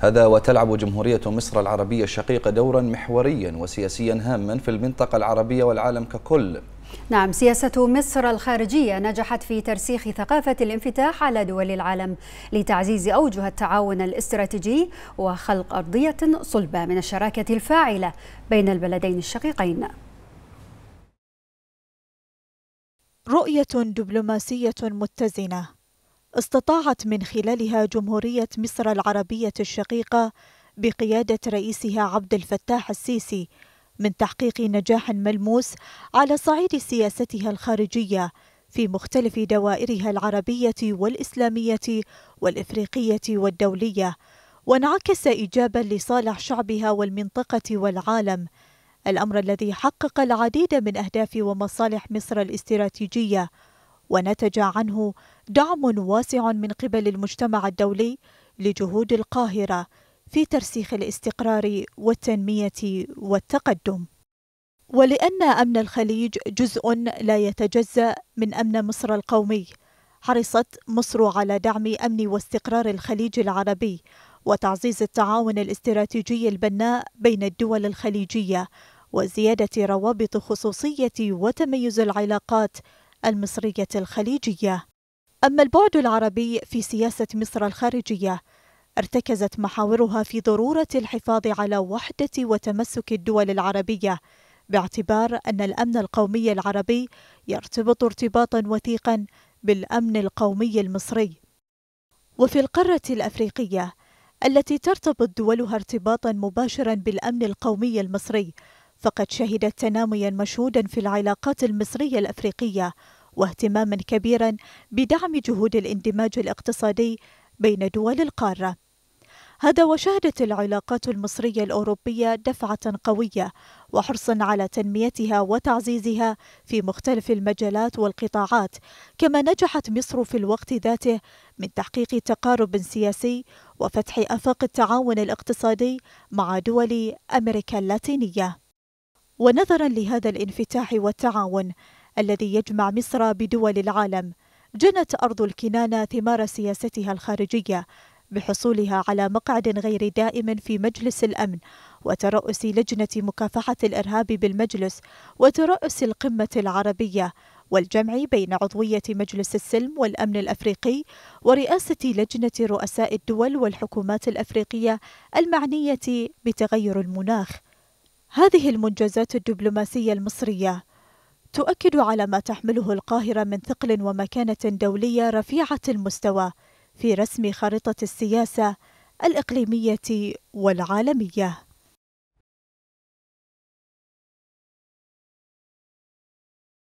هذا وتلعب جمهورية مصر العربية الشقيقة دورا محوريا وسياسيا هاما في المنطقة العربية والعالم ككل نعم سياسة مصر الخارجية نجحت في ترسيخ ثقافة الانفتاح على دول العالم لتعزيز أوجه التعاون الاستراتيجي وخلق أرضية صلبة من الشراكة الفاعلة بين البلدين الشقيقين رؤية دبلوماسية متزنة استطاعت من خلالها جمهورية مصر العربية الشقيقة بقيادة رئيسها عبد الفتاح السيسي من تحقيق نجاح ملموس على صعيد سياستها الخارجية في مختلف دوائرها العربية والإسلامية والإفريقية والدولية، وانعكس إيجابا لصالح شعبها والمنطقة والعالم، الأمر الذي حقق العديد من أهداف ومصالح مصر الاستراتيجية، ونتج عنه دعم واسع من قبل المجتمع الدولي لجهود القاهرة في ترسيخ الاستقرار والتنمية والتقدم. ولأن أمن الخليج جزء لا يتجزأ من أمن مصر القومي، حرصت مصر على دعم أمن واستقرار الخليج العربي وتعزيز التعاون الاستراتيجي البناء بين الدول الخليجية وزيادة روابط خصوصية وتميز العلاقات المصرية الخليجية أما البعد العربي في سياسة مصر الخارجية ارتكزت محاورها في ضرورة الحفاظ على وحدة وتمسك الدول العربية باعتبار أن الأمن القومي العربي يرتبط ارتباطا وثيقا بالأمن القومي المصري وفي القارة الأفريقية التي ترتبط دولها ارتباطا مباشرا بالأمن القومي المصري فقد شهدت تناميا مشهودا في العلاقات المصرية الأفريقية واهتماما كبيرا بدعم جهود الاندماج الاقتصادي بين دول القاره هذا وشهدت العلاقات المصرية الأوروبية دفعة قوية وحرصا على تنميتها وتعزيزها في مختلف المجالات والقطاعات، كما نجحت مصر في الوقت ذاته من تحقيق تقارب سياسي وفتح آفاق التعاون الاقتصادي مع دول أمريكا اللاتينية. ونظرا لهذا الانفتاح والتعاون الذي يجمع مصر بدول العالم جنت أرض الكنانة ثمار سياستها الخارجية بحصولها على مقعد غير دائم في مجلس الأمن وترأس لجنة مكافحة الإرهاب بالمجلس وترأس القمة العربية والجمع بين عضوية مجلس السلم والأمن الأفريقي ورئاسة لجنة رؤساء الدول والحكومات الأفريقية المعنية بتغير المناخ هذه المنجزات الدبلوماسية المصرية تؤكد على ما تحمله القاهرة من ثقل ومكانة دولية رفيعة المستوى في رسم خارطة السياسة الإقليمية والعالمية